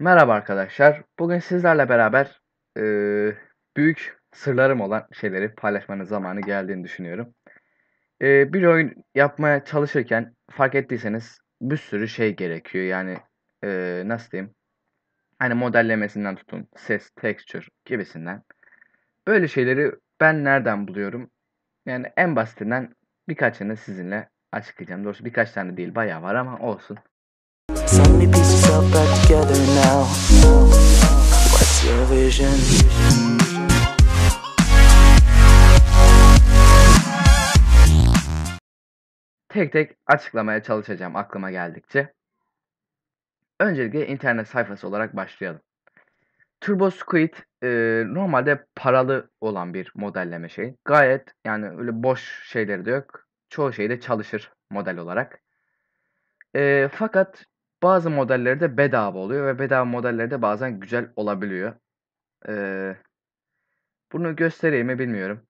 Merhaba arkadaşlar. Bugün sizlerle beraber e, büyük sırlarım olan şeyleri paylaşmanın zamanı geldiğini düşünüyorum. E, bir oyun yapmaya çalışırken fark ettiyseniz bir sürü şey gerekiyor. Yani e, nasıl diyeyim? Hani modellemesinden tutun, ses, texture gibisinden. Böyle şeyleri ben nereden buluyorum? Yani en basitinden birkaçını sizinle açıklayacağım. Doğrusu birkaç tane değil bayağı var ama olsun. Suddenly piece yourself back together now What's your vision? Tek tek açıklamaya çalışacağım aklıma geldikçe. Öncelikle internet sayfası olarak başlayalım. Turbo Squid e, normalde paralı olan bir modelleme şey. Gayet yani öyle boş şeyleri de yok. Çoğu şeyde çalışır model olarak. E, fakat bazı modelleri de bedava oluyor ve bedava modelleri de bazen güzel olabiliyor. Ee, bunu göstereyim mi bilmiyorum.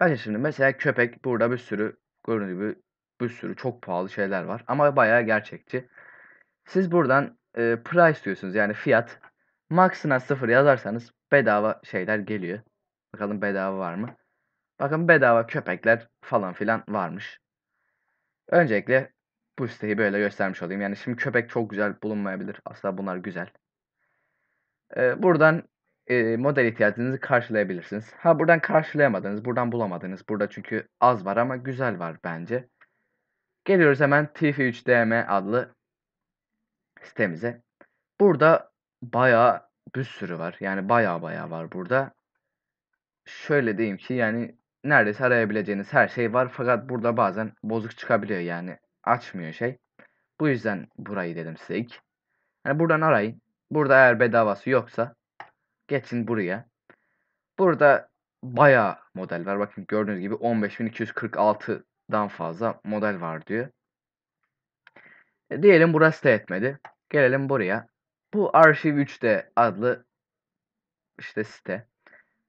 Ben şimdi mesela köpek burada bir sürü gördüğünüz gibi bir sürü çok pahalı şeyler var ama bayağı gerçekçi. Siz buradan e, price diyorsunuz yani fiyat. Max'ına sıfır yazarsanız bedava şeyler geliyor. Bakalım bedava var mı? Bakın bedava köpekler falan filan varmış. Öncelikle bu siteyi böyle göstermiş olayım. Yani şimdi köpek çok güzel bulunmayabilir. Aslında bunlar güzel. Ee, buradan e, model ihtiyacınızı karşılayabilirsiniz. Ha buradan karşılayamadınız, buradan bulamadınız. Burada çünkü az var ama güzel var bence. Geliyoruz hemen TF3DM adlı sitemize. Burada bayağı bir sürü var. Yani bayağı bayağı var burada. Şöyle diyeyim ki yani neredeyse arayabileceğiniz her şey var. Fakat burada bazen bozuk çıkabiliyor yani açmıyor şey. Bu yüzden burayı dedim size ilk. Yani buradan arayın. Burada eğer bedavası yoksa geçin buraya. Burada baya model var. Bakın gördüğünüz gibi 15.246'dan fazla model var diyor. E, diyelim burası da etmedi. Gelelim buraya. Bu Arşiv 3D adlı işte site.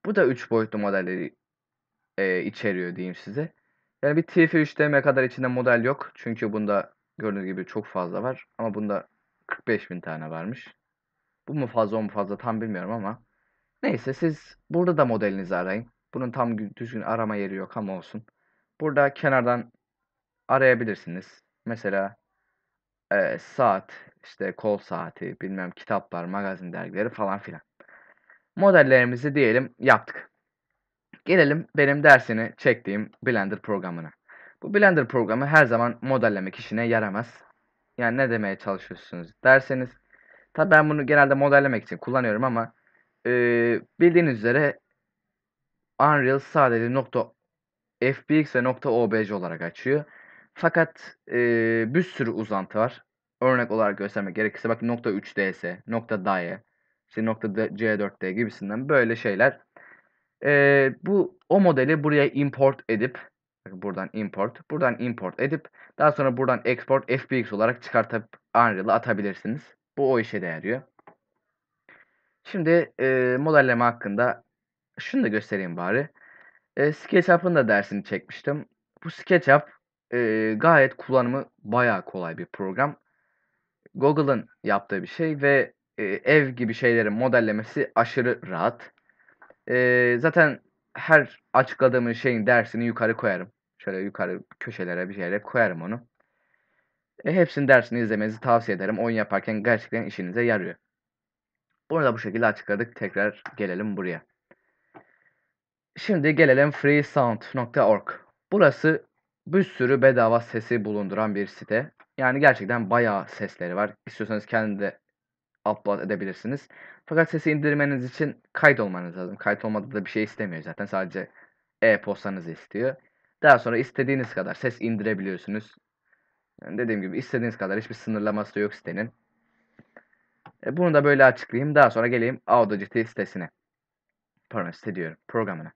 Bu da 3 boyutlu modelleri e, içeriyor diyeyim size. Yani bir TF3 DM kadar içinde model yok. Çünkü bunda gördüğünüz gibi çok fazla var. Ama bunda 45 bin tane varmış. Bu mu fazla o mu fazla tam bilmiyorum ama. Neyse siz burada da modelinizi arayın. Bunun tam düzgün arama yeri yok ama olsun. Burada kenardan arayabilirsiniz. Mesela e, saat, işte kol saati, bilmem kitaplar, magazin dergileri falan filan. Modellerimizi diyelim yaptık. Gelelim benim dersini çektiğim Blender programına. Bu Blender programı her zaman modellemek işine yaramaz. Yani ne demeye çalışıyorsunuz derseniz. Tabi ben bunu genelde modellemek için kullanıyorum ama e, bildiğiniz üzere Unreal sadece nokta FBX ve nokta OBJ olarak açıyor. Fakat e, bir sürü uzantı var. Örnek olarak göstermek gerekirse bakın nokta 3DS, nokta DAE, işte nokta C4D gibisinden böyle şeyler e, bu o modeli buraya import edip buradan import, buradan import edip daha sonra buradan export FBX olarak çıkartıp Unreal'a atabilirsiniz. Bu o işe de yarıyor. Şimdi e, modelleme hakkında şunu da göstereyim bari. E, SketchUp'ın da dersini çekmiştim. Bu SketchUp e, gayet kullanımı bayağı kolay bir program. Google'ın yaptığı bir şey ve e, ev gibi şeylerin modellemesi aşırı rahat. E, zaten her açıkladığımız şeyin dersini yukarı koyarım. Şöyle yukarı köşelere bir yere koyarım onu. E, hepsinin dersini izlemenizi tavsiye ederim. Oyun yaparken gerçekten işinize yarıyor. Bunu da bu şekilde açıkladık. Tekrar gelelim buraya. Şimdi gelelim freesound.org. Burası bir sürü bedava sesi bulunduran bir site. Yani gerçekten bayağı sesleri var. İstiyorsanız kendi de upload edebilirsiniz. Fakat sesi indirmeniz için kayıt olmanız lazım. Kayıt olmadı da bir şey istemiyor zaten. Sadece e-postanızı istiyor. Daha sonra istediğiniz kadar ses indirebiliyorsunuz. Yani dediğim gibi istediğiniz kadar hiçbir sınırlaması yok sitenin. E, bunu da böyle açıklayayım. Daha sonra geleyim Audacity sitesine. Pardon site diyorum. Programına.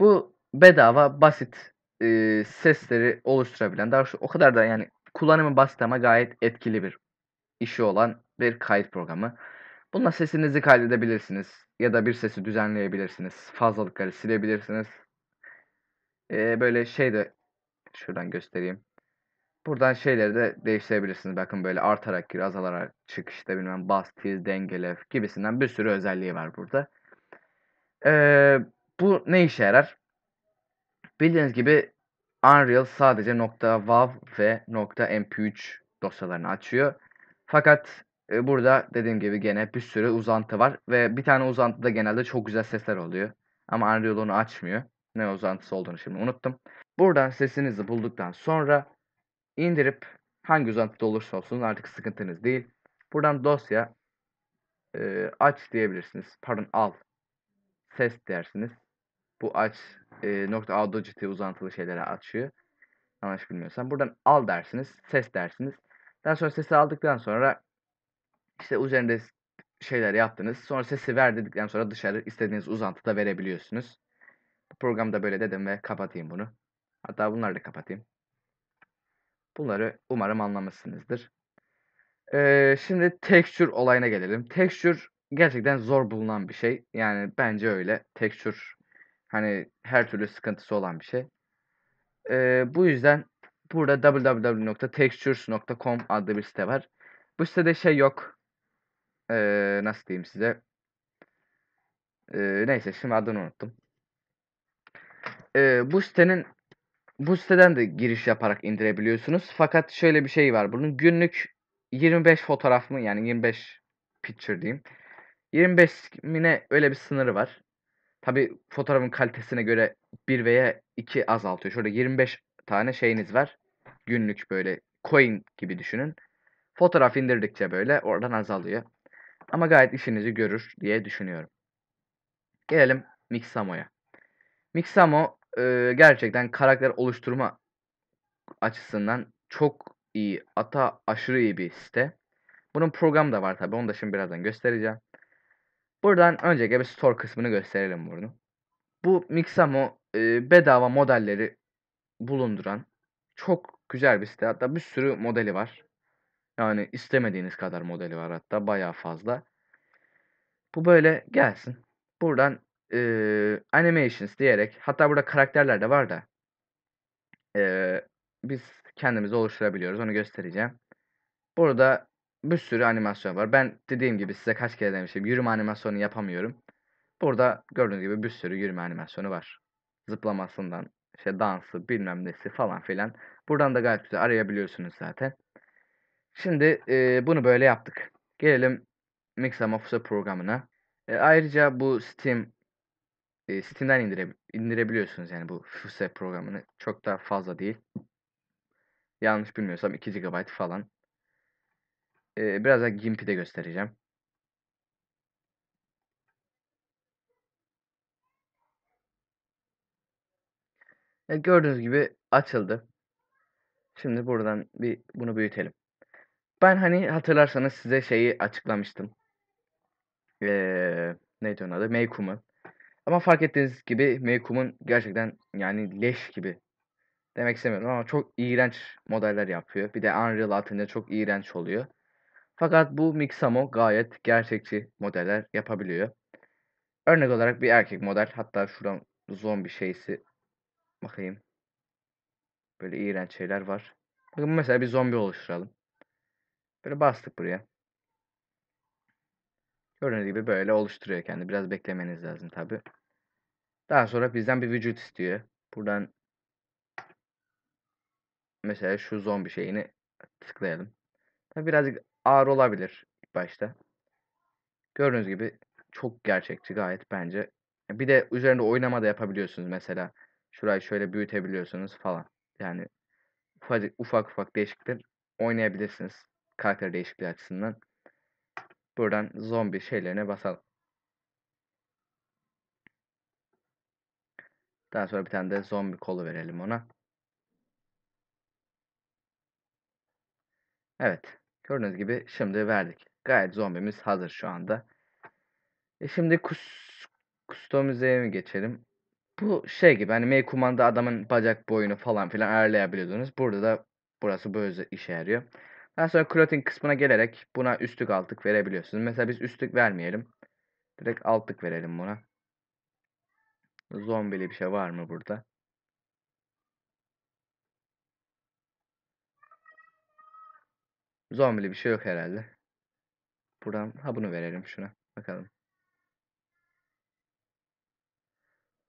Bu bedava basit e, sesleri oluşturabilen daha şu, o kadar da yani kullanımı basit ama gayet etkili bir işi olan bir kayıt programı. Bununla sesinizi kaydedebilirsiniz ya da bir sesi düzenleyebilirsiniz. Fazlalıkları silebilirsiniz. Ee, böyle şey de şuradan göstereyim. Buradan şeyleri de değiştirebilirsiniz. Bakın böyle artarak gir, azalarak çık işte bilmem bas, tiz, dengele gibisinden bir sürü özelliği var burada. Ee, bu ne işe yarar? Bildiğiniz gibi Unreal sadece .wav ve .mp3 dosyalarını açıyor. Fakat e, burada dediğim gibi gene bir sürü uzantı var ve bir tane uzantıda genelde çok güzel sesler oluyor. Ama Unreal onu açmıyor. Ne uzantısı olduğunu şimdi unuttum. Buradan sesinizi bulduktan sonra indirip hangi uzantıda olursa olsun artık sıkıntınız değil. Buradan dosya e, aç diyebilirsiniz. Pardon al. Ses dersiniz. Bu aç e, nokta .audacity uzantılı şeylere açıyor. Yanlış bilmiyorsam. Buradan al dersiniz. Ses dersiniz. Daha sonra sesi aldıktan sonra işte üzerinde şeyler yaptınız. Sonra sesi ver dedikten sonra dışarı istediğiniz uzantıda verebiliyorsunuz. Bu programda böyle dedim ve kapatayım bunu. Hatta bunları da kapatayım. Bunları umarım anlamışsınızdır. Ee, şimdi texture olayına gelelim. Texture gerçekten zor bulunan bir şey. Yani bence öyle. Texture hani her türlü sıkıntısı olan bir şey. Ee, bu yüzden burada www.textures.com adlı bir site var. Bu sitede şey yok ee, nasıl diyeyim size ee, neyse şimdi adını unuttum. Ee, bu sitenin bu siteden de giriş yaparak indirebiliyorsunuz. Fakat şöyle bir şey var. Bunun günlük 25 fotoğraf mı yani 25 picture diyeyim. 25 mine öyle bir sınırı var. Tabi fotoğrafın kalitesine göre 1 veya 2 azaltıyor. Şurada 25 tane şeyiniz var. Günlük böyle coin gibi düşünün. Fotoğraf indirdikçe böyle oradan azalıyor. Ama gayet işinizi görür diye düşünüyorum. Gelelim Mixamo'ya. Mixamo e, gerçekten karakter oluşturma açısından çok iyi, ata aşırı iyi bir site. Bunun programı da var tabi. Onu da şimdi birazdan göstereceğim. Buradan önceki bir store kısmını gösterelim bunu. Bu Mixamo e, bedava modelleri bulunduran çok güzel bir site. Hatta bir sürü modeli var. Yani istemediğiniz kadar modeli var hatta baya fazla. Bu böyle gelsin. Buradan e, animations diyerek hatta burada karakterler de var da e, biz kendimizi oluşturabiliyoruz. Onu göstereceğim. Burada bir sürü animasyon var. Ben dediğim gibi size kaç kere demiştim. Yürüme animasyonu yapamıyorum. Burada gördüğünüz gibi bir sürü yürüme animasyonu var. Zıplamasından işte dansı bilmem nesi falan filan. Buradan da gayet güzel arayabiliyorsunuz zaten. Şimdi e, bunu böyle yaptık. Gelelim Mixer Mafuse programına. E, ayrıca bu Steam e, Steam'den indire, indirebiliyorsunuz yani bu Fuse programını. Çok da fazla değil. Yanlış bilmiyorsam 2 GB falan. E, biraz da Gimp'i de göstereceğim. Evet, gördüğünüz gibi açıldı. Şimdi buradan bir bunu büyütelim. Ben hani hatırlarsanız size şeyi açıklamıştım. Ee, neydi onun adı? Meykum'un. Ama fark ettiğiniz gibi Meykum'un gerçekten yani leş gibi demek istemiyorum ama çok iğrenç modeller yapıyor. Bir de Unreal altında çok iğrenç oluyor. Fakat bu Mixamo gayet gerçekçi modeller yapabiliyor. Örnek olarak bir erkek model hatta şuradan zombi şeysi bakayım. Böyle iğrenç şeyler var. Bakın mesela bir zombi oluşturalım. Böyle bastık buraya. Gördüğünüz gibi böyle oluşturuyor kendi. Biraz beklemeniz lazım tabi. Daha sonra bizden bir vücut istiyor. Buradan mesela şu zombi şeyini tıklayalım. Tabii birazcık ağır olabilir ilk başta. Gördüğünüz gibi çok gerçekçi gayet bence. Bir de üzerinde oynama da yapabiliyorsunuz mesela. Şurayı şöyle büyütebiliyorsunuz falan. Yani ufak ufak değişiklikler oynayabilirsiniz. Karakter değişikliği açısından. Buradan zombi şeylerine basalım. Daha sonra bir tane de zombi kolu verelim ona. Evet. Gördüğünüz gibi şimdi verdik. Gayet zombimiz hazır şu anda. E şimdi kus, customize'ye mi geçelim? Bu şey gibi hani mekumanda adamın bacak boyunu falan filan ayarlayabiliyordunuz. Burada da burası böyle işe yarıyor. Daha sonra clothing kısmına gelerek buna üstlük altlık verebiliyorsunuz. Mesela biz üstlük vermeyelim. Direkt altlık verelim buna. Zombili bir şey var mı burada? Zombili bir şey yok herhalde. Buradan ha bunu verelim şuna. Bakalım.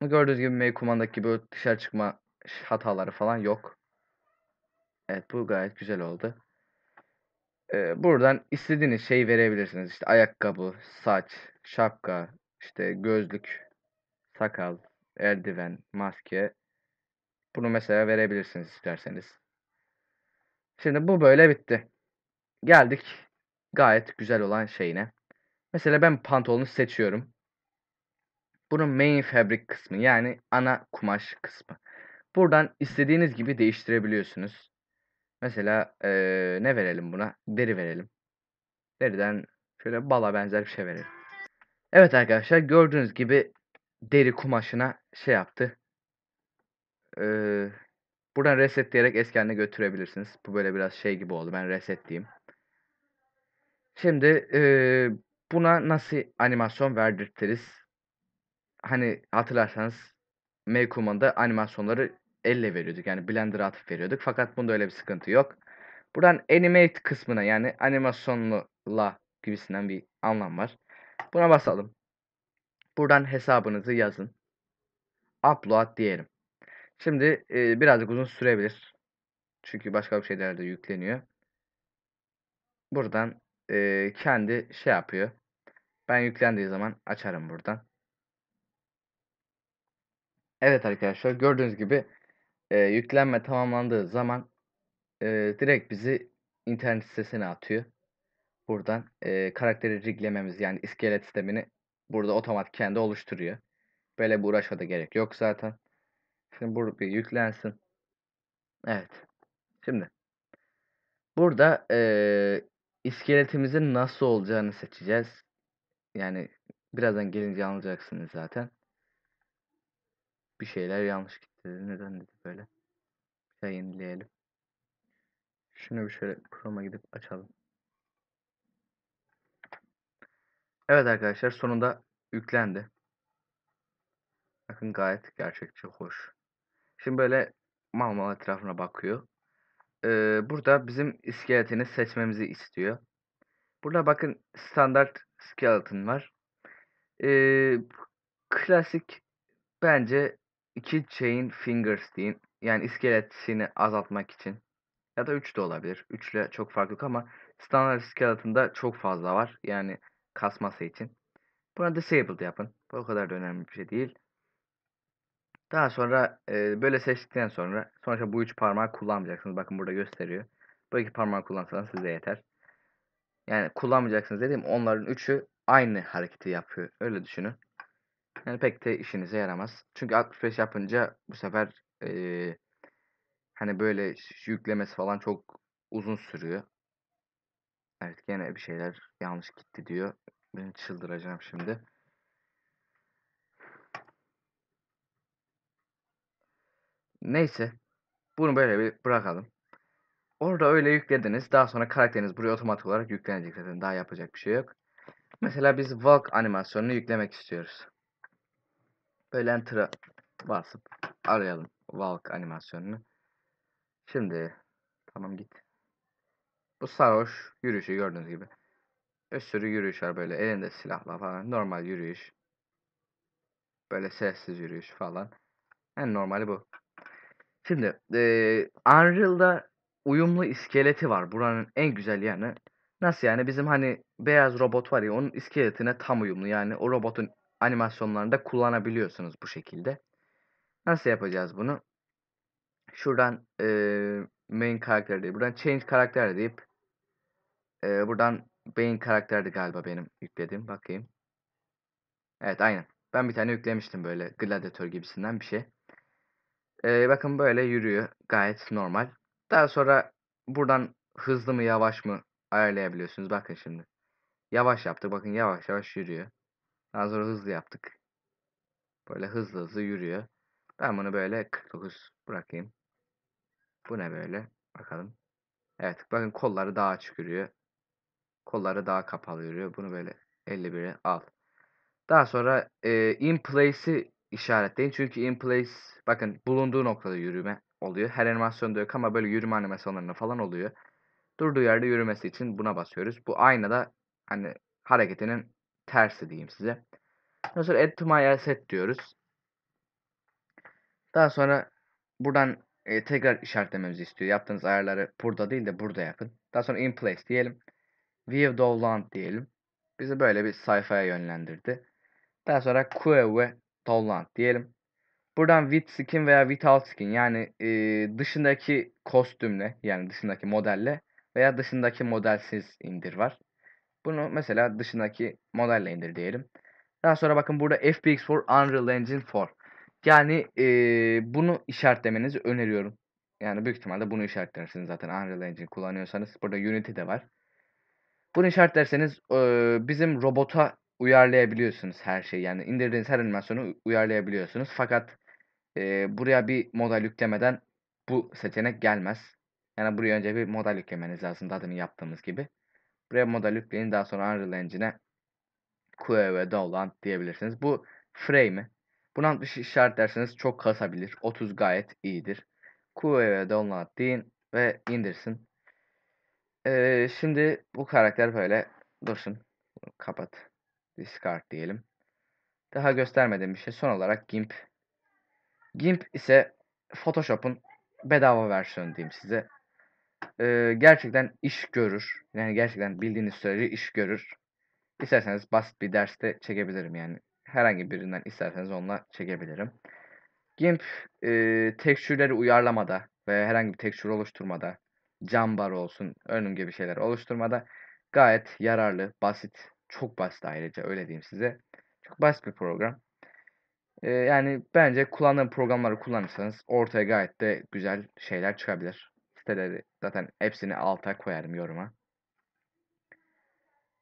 Gördüğünüz gibi mail kumandaki gibi dışarı çıkma hataları falan yok. Evet bu gayet güzel oldu buradan istediğiniz şey verebilirsiniz. İşte ayakkabı, saç, şapka, işte gözlük, sakal, eldiven, maske. Bunu mesela verebilirsiniz isterseniz. Şimdi bu böyle bitti. Geldik gayet güzel olan şeyine. Mesela ben pantolonu seçiyorum. Bunun main fabric kısmı yani ana kumaş kısmı. Buradan istediğiniz gibi değiştirebiliyorsunuz. Mesela ee, ne verelim buna? Deri verelim. Deriden şöyle bala benzer bir şey verelim. Evet arkadaşlar gördüğünüz gibi deri kumaşına şey yaptı. Ee, buradan resetleyerek eski haline götürebilirsiniz. Bu böyle biraz şey gibi oldu. Ben resetleyeyim. Şimdi ee, buna nasıl animasyon verdirtiriz? Hani hatırlarsanız Meykuman'da animasyonları elle veriyorduk. Yani Blender'a atıp veriyorduk. Fakat bunda öyle bir sıkıntı yok. Buradan animate kısmına yani animasyonla gibisinden bir anlam var. Buna basalım. Buradan hesabınızı yazın. Upload diyelim. Şimdi e, birazcık uzun sürebilir. Çünkü başka bir şeyler de yükleniyor. Buradan e, kendi şey yapıyor. Ben yüklendiği zaman açarım buradan. Evet arkadaşlar gördüğünüz gibi e, yüklenme tamamlandığı zaman e, direkt bizi internet sitesine atıyor. Buradan e, karakteri riglememiz yani iskelet sistemini burada otomatik kendi oluşturuyor. Böyle bir uğraşma da gerek yok zaten. Şimdi burada bir yüklensin. Evet. Şimdi burada e, iskeletimizin nasıl olacağını seçeceğiz. Yani birazdan gelince anlayacaksınız zaten. Bir şeyler yanlış gitti dedi. Neden dedi böyle. Bir şey yenileyelim. Şunu bir şöyle Chrome'a gidip açalım. Evet arkadaşlar sonunda yüklendi. Bakın gayet gerçekçi, hoş. Şimdi böyle mal mal etrafına bakıyor. Ee, burada bizim iskeletini seçmemizi istiyor. Burada bakın standart skeleton var. Ee, klasik bence 2 chain fingers deyin. Yani iskeletini azaltmak için. Ya da 3 de olabilir. 3 ile çok farklı ama standart iskeletinde çok fazla var. Yani kasması için. Buna disabled yapın. Bu o kadar da önemli bir şey değil. Daha sonra e, böyle seçtikten sonra sonuçta bu üç parmağı kullanmayacaksınız. Bakın burada gösteriyor. Bu iki parmağı kullansanız size yeter. Yani kullanmayacaksınız dediğim onların üçü aynı hareketi yapıyor. Öyle düşünün. Yani pek de işinize yaramaz. Çünkü 65 yapınca bu sefer ee, hani böyle yüklemesi falan çok uzun sürüyor. Evet gene bir şeyler yanlış gitti diyor. Ben çıldıracağım şimdi. Neyse. Bunu böyle bir bırakalım. Orada öyle yüklediniz. Daha sonra karakteriniz buraya otomatik olarak yüklenecek zaten. Daha yapacak bir şey yok. Mesela biz Valk animasyonunu yüklemek istiyoruz. Böyle enter'a basıp arayalım Valk animasyonunu. Şimdi tamam git. Bu sarhoş yürüyüşü gördüğünüz gibi. Bir sürü yürüyüş var böyle elinde silahla falan normal yürüyüş. Böyle sessiz yürüyüş falan. En yani normali bu. Şimdi e, Unreal'da uyumlu iskeleti var. Buranın en güzel yanı. Nasıl yani bizim hani beyaz robot var ya onun iskeletine tam uyumlu. Yani o robotun animasyonlarında kullanabiliyorsunuz bu şekilde. Nasıl yapacağız bunu? Şuradan e, main karakter deyip buradan change karakter deyip e, buradan main karakterdi galiba benim yüklediğim. Bakayım. Evet aynen. Ben bir tane yüklemiştim böyle gladiator gibisinden bir şey. E, bakın böyle yürüyor. Gayet normal. Daha sonra buradan hızlı mı yavaş mı ayarlayabiliyorsunuz. Bakın şimdi. Yavaş yaptı. Bakın yavaş yavaş yürüyor. Daha sonra hızlı yaptık. Böyle hızlı hızlı yürüyor. Ben bunu böyle 49 bırakayım. Bu ne böyle? Bakalım. Evet bakın kolları daha açık yürüyor. Kolları daha kapalı yürüyor. Bunu böyle 51'e al. Daha sonra e, in place'i işaretleyin. Çünkü in place bakın bulunduğu noktada yürüme oluyor. Her animasyonda yok ama böyle yürüme animasyonlarında falan oluyor. Durduğu yerde yürümesi için buna basıyoruz. Bu aynada hani hareketinin tersi diyeyim size. Daha sonra add to my asset diyoruz. Daha sonra buradan e, tekrar işaretlememizi istiyor. Yaptığınız ayarları burada değil de burada yapın. Daha sonra in place diyelim. View Dowland diyelim. Bizi böyle bir sayfaya yönlendirdi. Daha sonra Queue Dowland diyelim. Buradan with skin veya without skin yani e, dışındaki kostümle yani dışındaki modelle veya dışındaki modelsiz indir var. Bunu mesela dışındaki modelle indir diyelim. Daha sonra bakın burada FBX for Unreal Engine 4. Yani e, bunu işaretlemenizi öneriyorum. Yani büyük ihtimalle bunu işaretlersiniz zaten Unreal Engine kullanıyorsanız. Burada Unity de var. Bunu işaretlerseniz e, bizim robota uyarlayabiliyorsunuz her şeyi. Yani indirdiğiniz her animasyonu uyarlayabiliyorsunuz. Fakat e, buraya bir model yüklemeden bu seçenek gelmez. Yani buraya önce bir model yüklemeniz lazım. Daha yaptığımız gibi. Buraya model daha sonra Unreal Engine'e QEV'de olan diyebilirsiniz. Bu frame'i buna dışı işaret derseniz çok kasabilir. 30 gayet iyidir. QEV'de olan deyin ve indirsin. Ee, şimdi bu karakter böyle dursun. Kapat. Discard diyelim. Daha göstermediğim bir şey. Son olarak GIMP. GIMP ise Photoshop'un bedava versiyonu diyeyim size e, gerçekten iş görür. Yani gerçekten bildiğiniz sürece iş görür. İsterseniz basit bir derste çekebilirim yani. Herhangi birinden isterseniz onunla çekebilirim. GIMP e, tekstürleri uyarlamada ve herhangi bir tekstür oluşturmada, cam bar olsun, önüm gibi şeyler oluşturmada gayet yararlı, basit, çok basit ayrıca öyle diyeyim size. Çok basit bir program. yani bence kullandığım programları kullanırsanız ortaya gayet de güzel şeyler çıkabilir siteleri zaten hepsini alta koyarım yoruma.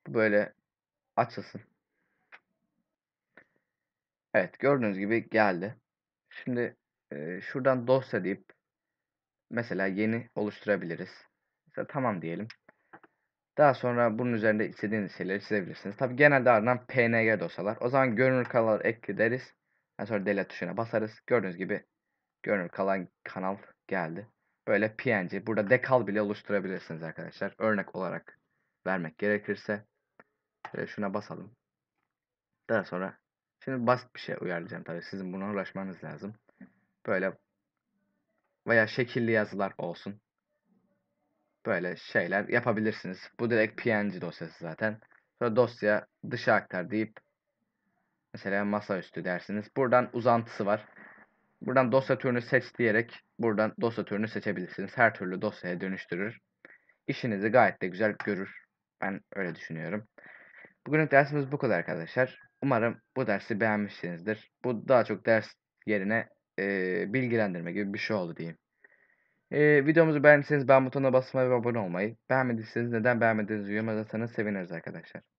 Bu böyle açılsın. Evet gördüğünüz gibi geldi. Şimdi e, şuradan dosya deyip mesela yeni oluşturabiliriz. Mesela tamam diyelim. Daha sonra bunun üzerinde istediğiniz şeyleri çizebilirsiniz. Tabi genelde ardından PNG dosyalar. O zaman görünür kanal ekle deriz. Daha sonra delete tuşuna basarız. Gördüğünüz gibi görünür kalan kanal geldi böyle PNG. Burada decal bile oluşturabilirsiniz arkadaşlar. Örnek olarak vermek gerekirse. Şöyle ee, şuna basalım. Daha sonra şimdi basit bir şey uyarlayacağım tabii. Sizin buna uğraşmanız lazım. Böyle veya şekilli yazılar olsun. Böyle şeyler yapabilirsiniz. Bu direkt PNG dosyası zaten. Sonra dosya dışa aktar deyip mesela masaüstü dersiniz. Buradan uzantısı var. Buradan dosya türünü seç diyerek buradan dosya türünü seçebilirsiniz. Her türlü dosyaya dönüştürür. İşinizi gayet de güzel görür. Ben öyle düşünüyorum. Bugünlük dersimiz bu kadar arkadaşlar. Umarım bu dersi beğenmişsinizdir. Bu daha çok ders yerine e, bilgilendirme gibi bir şey oldu diyeyim. E, videomuzu beğendiyseniz beğen butonuna basmayı ve abone olmayı. Beğenmediyseniz neden beğenmediğinizi yorum yazarsanız seviniriz arkadaşlar.